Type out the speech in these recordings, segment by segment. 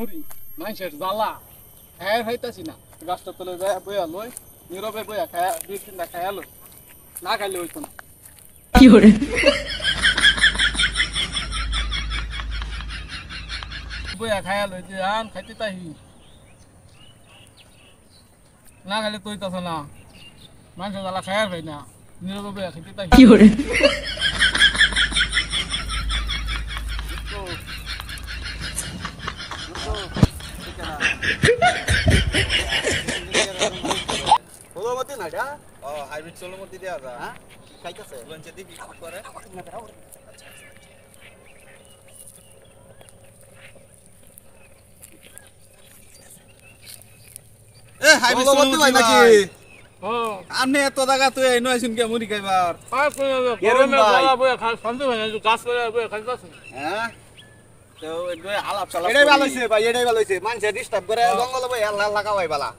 মুড়ি মানুষের জ্বালা খায়া খাইতাছি না গাছটা তলে যায় বইয়া লই নীরবে বইয়া খায়া দুই তিনটা খায়া লই না খাইলে হইতো না কি করে বইয়া খায়া লই যে আন খাইতে তাই না খাইলে তৈতাছ না মানুষের জ্বালা খায়া খাই না নীরবে বইয়া খাইতে তাই কি করে হাইব্রিড চলের মধ্যে দেওয়া যায় হ্যাঁ খাইতেছে লঞ্চে দিবি করে এ হাইব্রিড চলের মধ্যে হ্যাঁ। ভাই নাকি হ্যাঁ? আপনি করে হ্যাঁ তো এটাই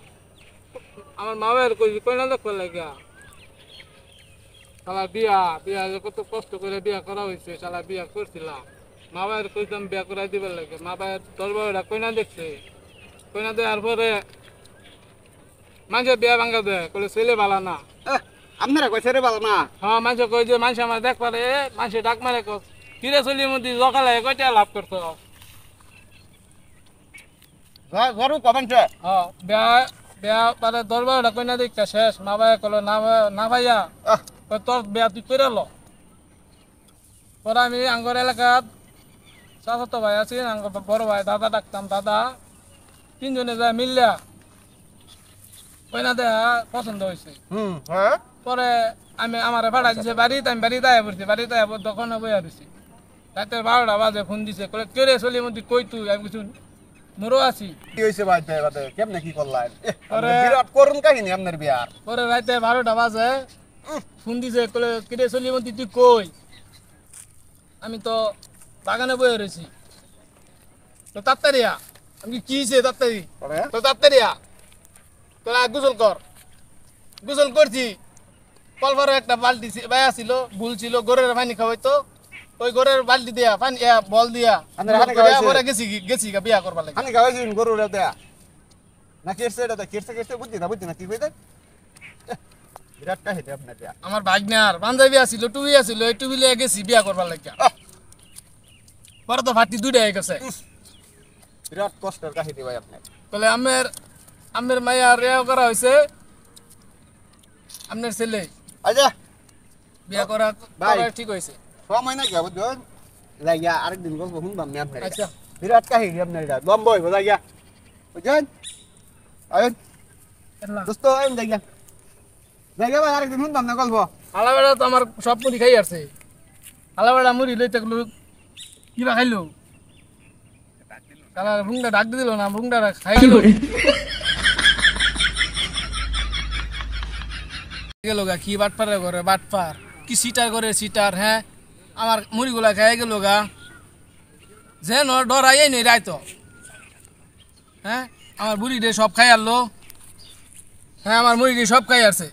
আমার মামের কই কইনা দেখবার লাগিয়া শালা বিয়া বিয়া কত কষ্ট করে বিয়া করা হয়েছে শালা বিয়া করছিলাম মা বাবার কইতাম বিয়া করাই দিবার লাগে মা বাবার তোর কইনা দেখছে কইনা দেওয়ার পরে মাঝে বিয়া ভাঙা দেয় কলে ছেলে ভালো না আপনারা কই ছেলে ভালো না হ্যাঁ মাঝে কই যে মানুষ আমার দেখ পারে মানুষে ডাক মারে কস কিরে চলির মধ্যে জকালে কয়টা লাভ করতো ঘর কমেন্ট হ্যাঁ বিয়া বেয়া মানে দশ কইনা দীক্ষা শেষ মা ভাইয়া না ভাইয়া তোর বেয়া তুই করে লো পরে আমি আঙ্গর এলাকাত চাচাতো ভাই আছি আঙ্গর বড় ভাই দাদা ডাকতাম দাদা তিনজনে যায় মিললা কইনা দেয়া পছন্দ হয়েছে হ্যাঁ? পরে আমি আমার ভাড়া দিছে বাড়িতে আমি বাড়িতে আয়া পড়ছি বাড়িতে আয়া দোকানে বইয়া দিছি রাতের বারোটা বাজে ফোন দিছে কলে কেড়ে চলি মধ্যে কই তুই আমি কিছু আছি কি হইছে ভাই কেমনে কি করলাই বিরাট করুন কাহিনী আপনার বিয়ার বাজে ফোন দিছে কিরে তুই কই আমি তো বাগানে বয়ে রয়েছি তো তাত্তারিয়া আমি কি হইছে তাত্তারি তো তাত্তারিয়া তোরা গোসল কর গুজল করছি কলভারে একটা বালতি বায়া ছিল ভুল ছিল গরের পানি তো ওই গরের বালতি দিয়া পানি বল দিয়া পরে গেছি গেছি বিয়া করবার লাগে গরু দেয়া না কেটছে এটা কেটছে কেটছে বুঝছি না বুঝছি না কি কইতে বিরাট কাহিনী আপনার দেয়া আমার ভাগনার বান্ধবী আছিল টুবি আছিল ওই টুবি লিয়ে গেছি বিয়া করবার লাগে পরে তো ফাটি দুইটা হয়ে গেছে বিরাট কষ্টের কাহিনী ভাই আপনার বলে আমের আমের মায়া রেও করা হয়েছে আপনার ছেলে আচ্ছা বিয়া করা ঠিক হয়েছে छः महीना क्या जो रह गया अरे दिन को बहुत बम में अच्छा फिर आज का ही गया अपने बम बॉय बता गया बुझन अरे दोस्तों आए देख गया देख गया अरे दिन बम में कल वो আলা বেড়া তো আমার সব মুড়ি খাই আসছে আলা বেড়া মুড়ি লই থাকলো কিবা খাইলো কালা রুংটা ডাক দিল না রুংটা খাই গেল গেল গা কি বাটপার করে বাটপার কি সিটার করে সিটার হ্যাঁ আমার মুড়িগুলা খেয়ে গেল গা যে ন ডরাই নেই রায় তো হ্যাঁ আমার বুড়ি রে সব খাই আনলো হ্যাঁ আমার মুড়ি রে সব খাই আসে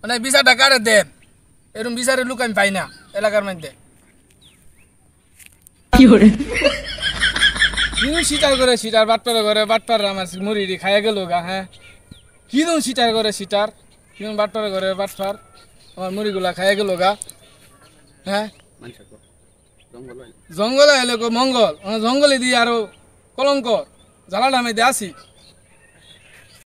মানে বিচারটা কারে দেন এরকম বিচারের লোক আমি পাই না এলাকার মধ্যে সিটার করে সিটার বাটপার করে বাটপার আমার মুড়ি খাইয়া গেল গা হ্যাঁ কিরম সিটার করে সিটার কিরম বাটপার করে বাটপার আমার মুড়িগুলা খাইয়া গেল গা হ্যাঁ জঙ্গল আইলে মঙ্গল জঙ্গলে দিয়ে আরো কলঙ্কর জ্বালা নামে দিয়ে আসি